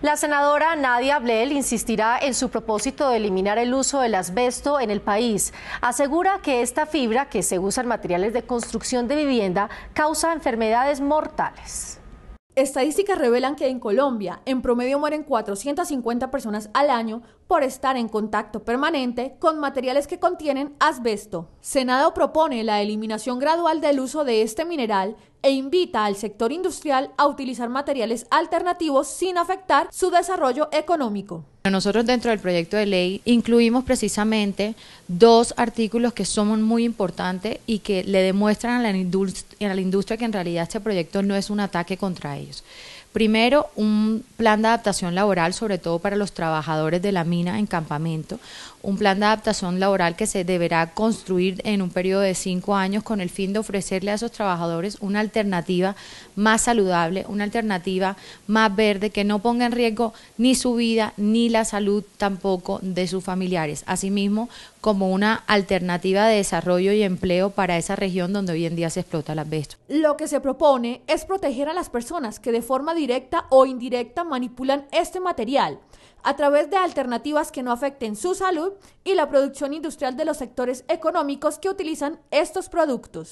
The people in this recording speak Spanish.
La senadora Nadia Blel insistirá en su propósito de eliminar el uso del asbesto en el país. Asegura que esta fibra que se usa en materiales de construcción de vivienda causa enfermedades mortales. Estadísticas revelan que en Colombia en promedio mueren 450 personas al año por estar en contacto permanente con materiales que contienen asbesto. Senado propone la eliminación gradual del uso de este mineral e invita al sector industrial a utilizar materiales alternativos sin afectar su desarrollo económico. Nosotros dentro del proyecto de ley incluimos precisamente dos artículos que son muy importantes y que le demuestran a la, industria, la industria que en realidad este proyecto no es un ataque contra ellos. Primero, un plan de adaptación laboral, sobre todo para los trabajadores de la mina en campamento, un plan de adaptación laboral que se deberá construir en un periodo de cinco años con el fin de ofrecerle a esos trabajadores una alternativa más saludable, una alternativa más verde que no ponga en riesgo ni su vida ni la salud tampoco de sus familiares. Asimismo, como una alternativa de desarrollo y empleo para esa región donde hoy en día se explota el asbesto. Lo que se propone es proteger a las personas que de forma directa o indirecta manipulan este material a través de alternativas que no afecten su salud y la producción industrial de los sectores económicos que utilizan estos productos.